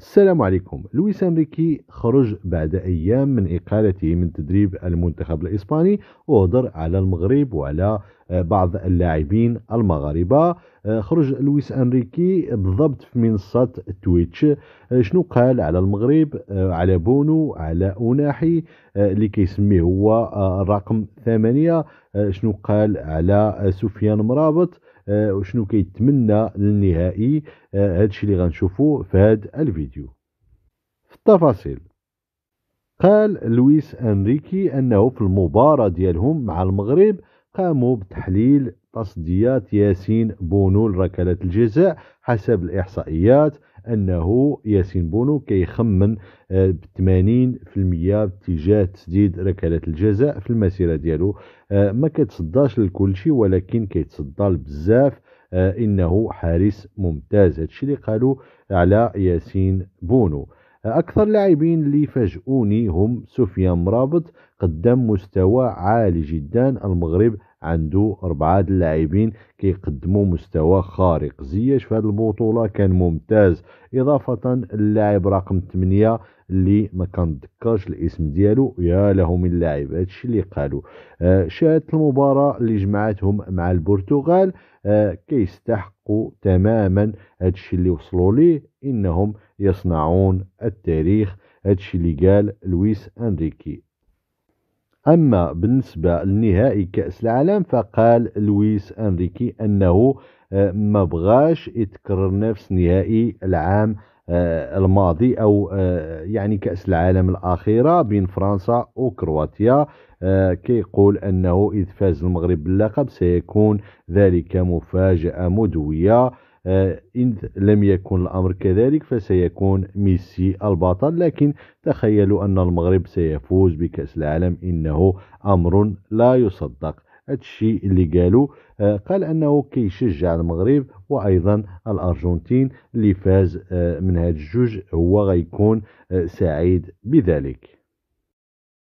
السلام عليكم لويس انريكي خرج بعد ايام من اقالته من تدريب المنتخب الاسباني وهدر على المغرب وعلى آه، بعض اللاعبين المغاربه آه، خرج لويس انريكي بالضبط في منصه تويتش آه، شنو قال على المغرب على بونو على اوناحي اللي كيسميه هو الرقم ثمانية شنو قال على سفيان مرابط آه، وشنو كيتمنى للنهائي الشيء آه، اللي غنشوفو في هذا الفيديو في التفاصيل قال لويس انريكي انه في المباراه ديالهم مع المغرب قاموا بتحليل تصديات ياسين بونو لركلات الجزاء حسب الإحصائيات أنه ياسين بونو كيخمن آه، ب 80% باتجاه تسديد ركلات الجزاء في المسيرة ديالو آه، ما كيتصداش لكل شيء ولكن كيتصدى بزاف آه، انه حارس ممتاز هادشي اللي قالوا على ياسين بونو اكثر لاعبين اللي فاجئوني هم سفيان مرابط قدم مستوى عالي جدا المغرب عنده أربعة اللاعبين كيقدموا مستوى خارق زياش في هذه البطولة كان ممتاز إضافة اللاعب رقم 8 اللي ما كنتذكرش الاسم ديالو يا له من لاعب هادشي اللي قالوا آه شاهدت المباراة اللي جمعتهم مع البرتغال آه كيستحقوا تماما هادشي اللي وصلوا ليه انهم يصنعون التاريخ هادشي اللي قال لويس انريكي أما بالنسبة لنهائي كأس العالم فقال لويس أنريكي أنه آه، ما بغاش يتكرر نفس نهائي العام آه، الماضي أو آه، يعني كأس العالم الأخيرة بين فرنسا وكرواتيا كيقول أنه إذ فاز المغرب باللقب سيكون ذلك مفاجأة مدوية آه، إن لم يكن الأمر كذلك فسيكون ميسي البطل لكن تخيلوا أن المغرب سيفوز بكأس العالم إنه أمر لا يصدق هادشي اللي قالوا آه، قال انه كيشجع المغرب وايضا الارجنتين اللي فاز آه، من هاد الجوج هو غيكون سعيد بذلك